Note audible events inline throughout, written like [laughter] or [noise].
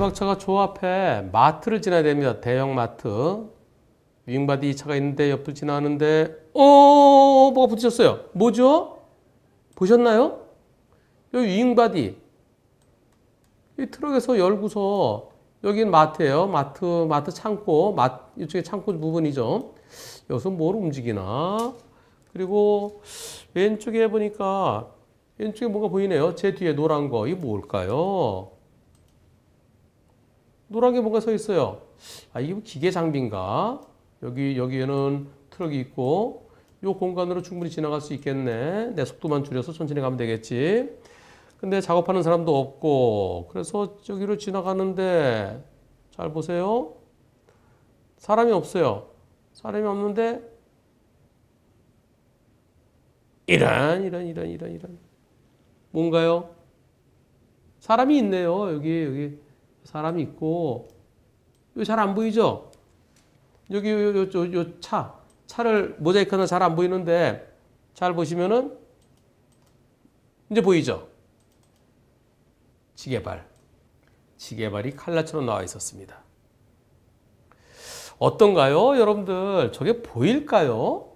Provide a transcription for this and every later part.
수박차가 조 앞에 마트를 지나야 됩니다. 대형 마트. 윙바디 2차가 있는데 옆을 지나는데 어 뭐가 붙딪혔어요 뭐죠? 보셨나요? 여기 윙바디 이 트럭에서 열고서 여기 마트예요. 마트 마트 창고 마 이쪽에 창고 부분이죠. 여기서 뭘 움직이나 그리고 왼쪽에 보니까 왼쪽에 뭐가 보이네요. 제 뒤에 노란 거 이게 뭘까요? 노란 게 뭔가 서 있어요. 아, 이게 뭐 기계 장비인가? 여기, 여기에는 트럭이 있고, 요 공간으로 충분히 지나갈 수 있겠네. 내 속도만 줄여서 천천히 가면 되겠지. 근데 작업하는 사람도 없고, 그래서 저기로 지나가는데, 잘 보세요. 사람이 없어요. 사람이 없는데, 이런, 이런, 이런, 이런, 이런. 뭔가요? 사람이 있네요. 여기, 여기. 사람이 있고 잘안 보이죠? 여기 요, 요, 요, 요 차, 차를 모자이크는 잘 안 보이는데 잘 보시면은 이제 보이죠? 지게발. 지게발이 칼라처럼 나와 있었습니다. 어떤가요? 여러분들 저게 보일까요?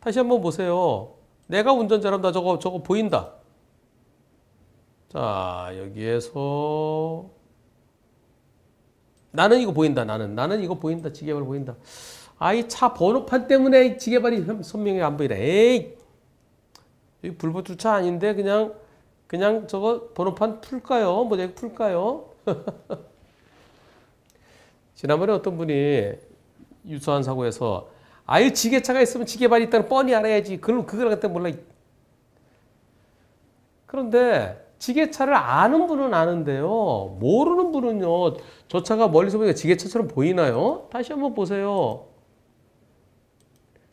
다시 한번 보세요. 내가 운전자라면 나 저거 저거 보인다. 자, 여기에서 나는 이거 보인다. 나는 나는 이거 보인다. 지게발 보인다. 아이 차 번호판 때문에 지게발이 선명히 안 보이네. 에이. 여기 불법 주차 아닌데 그냥 그냥 저거 번호판 풀까요? 모자 풀까요? [laughs] 지난번에 어떤 분이 유사한 사고에서 아유 지게차가 있으면 지게발이 있다는 뻔히 알아야지. 그럼 그걸 갖다 몰라. 그런데 지게차를 아는 분은 아는데요. 모르는 분은요. 저 차가 멀리서 보니까 지게차처럼 보이나요? 다시 한번 보세요.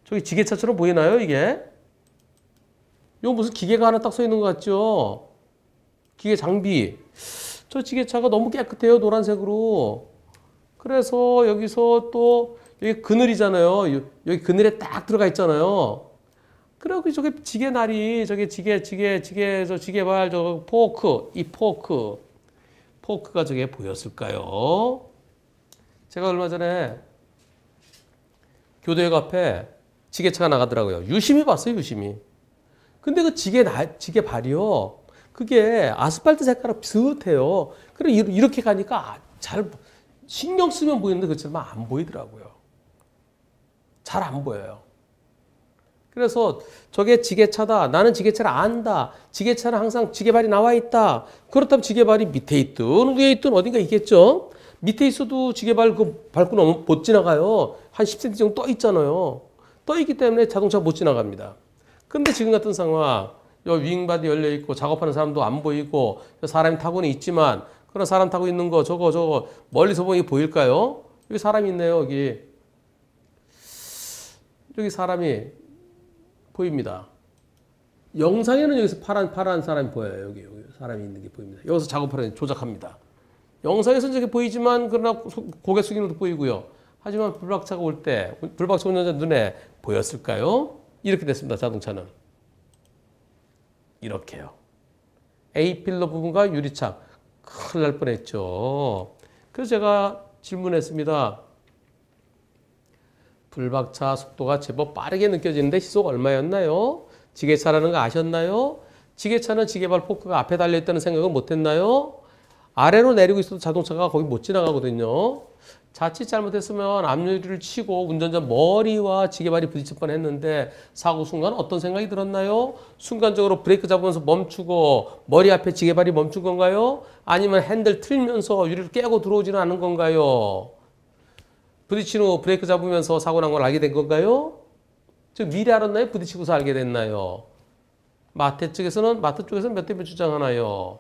저기 지게차처럼 보이나요, 이게? 요 무슨 기계가 하나 딱 서 있는 것 같죠? 기계 장비. 저 지게차가 너무 깨끗해요, 노란색으로. 그래서 여기서 또 여기 그늘이잖아요. 여기 그늘에 딱 들어가 있잖아요. 그리고 저게 지게날이 저게 지게 지게 지게 저 지게발 저 포크 이 포크 포크가 저게 보였을까요? 제가 얼마 전에 교대역 앞에 지게차가 나가더라고요. 유심히 봤어요, 유심히. 근데 그 지게 나, 지게 발이요. 그게 아스팔트 색깔하고 비슷해요. 그래 이렇게 가니까 아, 잘 신경 쓰면 보이는데 그렇지안 보이더라고요. 잘 안 보여요. 그래서 저게 지게차다. 나는 지게차를 안다. 지게차는 항상 지게발이 나와 있다. 그렇다면 지게발이 밑에 있든 위에 있든 어딘가 있겠죠. 밑에 있어도 지게발 그 밟고 넘으못 지나가요. 한 10cm 정도 떠 있잖아요. 떠 있기 때문에 자동차가 못 지나갑니다. 근데 지금 같은 상황, 여 윙바디 열려 있고 작업하는 사람도 안 보이고 사람이 타고는 있지만 그런 사람 타고 있는 거 저거 저거 멀리서 보니 보일까요? 여기 사람이 있네요 여기 여기 사람이 보입니다. 영상에는 여기서 파란 파란 사람이 보여요. 여기, 여기 사람이 있는 게 보입니다. 여기서 작업하는 조작합니다. 영상에서는 저게 보이지만 그러나 고개 숙이는 도 보이고요. 하지만 불박차가 올 때 불박차 운전자 눈에 보였을까요? 이렇게 됐습니다. 자동차는 이렇게요. A 필러 부분과 유리창 큰일 날 뻔했죠. 그래서 제가 질문했습니다. 불박차 속도가 제법 빠르게 느껴지는데 시속 얼마였나요? 지게차라는 거 아셨나요? 지게차는 지게발 포크가 앞에 달려있다는 생각을 못했나요? 아래로 내리고 있어도 자동차가 거기 못 지나가거든요. 자칫 잘못했으면 앞유리를 치고 운전자 머리와 지게발이 부딪힐 뻔했는데 사고 순간 어떤 생각이 들었나요? 순간적으로 브레이크 잡으면서 멈추고 머리 앞에 지게발이 멈춘 건가요? 아니면 핸들 틀면서 유리를 깨고 들어오지는 않은 건가요? 부딪힌후 브레이크 잡으면서 사고 난 걸 알게 된 건가요? 즉 미리 알았나요? 부딪히고서 알게 됐나요? 마태 쪽에서는 마태 쪽에서몇대 몇 주장하나요?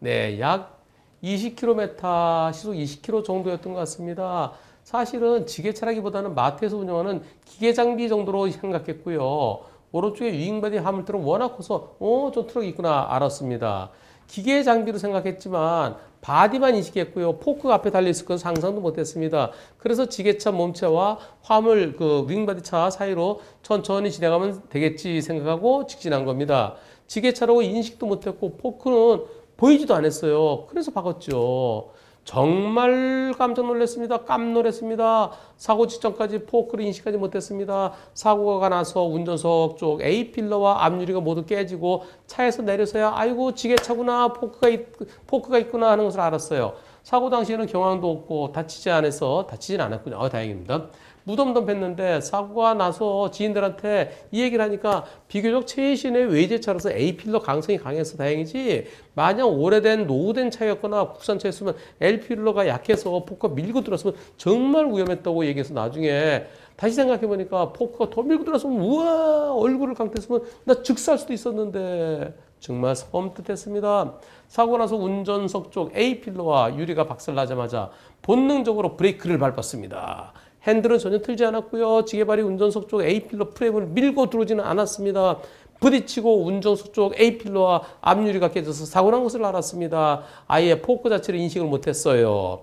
네, 약 20km 시속 20km 정도였던 것 같습니다. 사실은 지게차라기보다는 마트에서 운영하는 기계장비 정도로 생각했고요. 오른쪽에 유잉바디 하물트는 워낙 커서 어, 저 트럭이 있구나 알았습니다. 기계 장비로 생각했지만 바디만 인식했고요. 포크 앞에 달려있을 건 상상도 못했습니다. 그래서 지게차 몸체와 화물 그 윙바디 차 사이로 천천히 지나가면 되겠지 생각하고 직진한 겁니다. 지게차라고 인식도 못했고 포크는 보이지도 않았어요. 그래서 박았죠. 정말 깜짝 놀랐습니다. 깜놀했습니다. 사고 직전까지 포크를 인식하지 못했습니다. 사고가 나서 운전석 쪽 A필러와 앞유리가 모두 깨지고 차에서 내려서야 아이고 지게차구나 포크가, 있, 포크가 있구나 하는 것을 알았어요. 사고 당시에는 경황도 없고 다치지 않아서 다치진 않았군요. 어, 다행입니다. 무덤덤 했는데 사고가 나서 지인들한테 이 얘기를 하니까 비교적 최신의 외제차라서 A필러 강성이 강해서 다행이지 만약 오래된 노후된 차였거나 국산차였으면 L필러가 약해서 포커 밀고 들어왔으면 정말 위험했다고 얘기해서 나중에 다시 생각해보니까 포커가더 밀고 들어왔으면 우와 얼굴을 강퇴했으면 나 즉사할 수도 있었는데 정말 섬뜩했습니다. 사고 나서 운전석 쪽 A필러와 유리가 박살나자마자 본능적으로 브레이크를 밟았습니다. 핸들은 전혀 틀지 않았고요. 지게발이 운전석 쪽 A필러 프레임을 밀고 들어오지는 않았습니다. 부딪히고 운전석 쪽 A필러와 앞유리가 깨져서 사고 난 것을 알았습니다. 아예 포크 자체를 인식을 못했어요.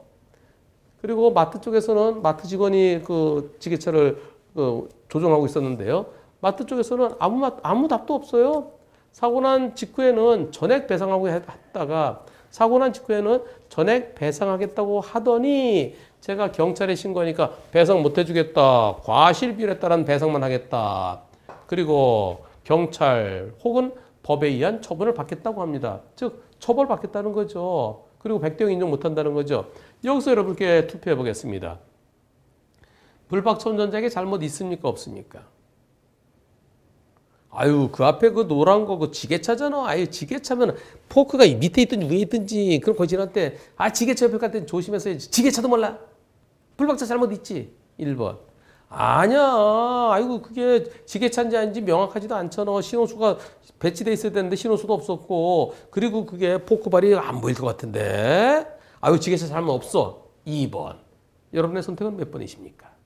그리고 마트 쪽에서는 마트 직원이 그 지게차를 그 조종하고 있었는데요. 마트 쪽에서는 아무, 아무 답도 없어요. 사고 난 직후에는 전액 배상하고 했다가 사고 난 직후에는 전액 배상하겠다고 하더니 제가 경찰에 신고하니까 배상 못 해주겠다. 과실비를 했다는 배상만 하겠다. 그리고 경찰 혹은 법에 의한 처분을 받겠다고 합니다. 즉 처벌받겠다는 거죠. 그리고 백대영 인정 못한다는 거죠. 여기서 여러분께 투표해 보겠습니다. 불박천 전작에 잘못 있습니까? 없습니까? 아유 그 앞에 그 노란 거 그 지게차잖아. 아유 지게차면 포크가 밑에 있든지 위에 있든지 그런 거진한테 아 지게차 옆에 갈때 조심해서 해야지. 지게차도 몰라. 불박차 잘못 있지? 1번. 아니야. 아이고 그게 지게차인지 아닌지 명확하지도 않잖아. 신호수가 배치돼 있어야 되는데 신호수도 없었고 그리고 그게 포크발이 안 보일 것 같은데. 아유 지게차 잘못 없어. 2번. 여러분의 선택은 몇 번이십니까?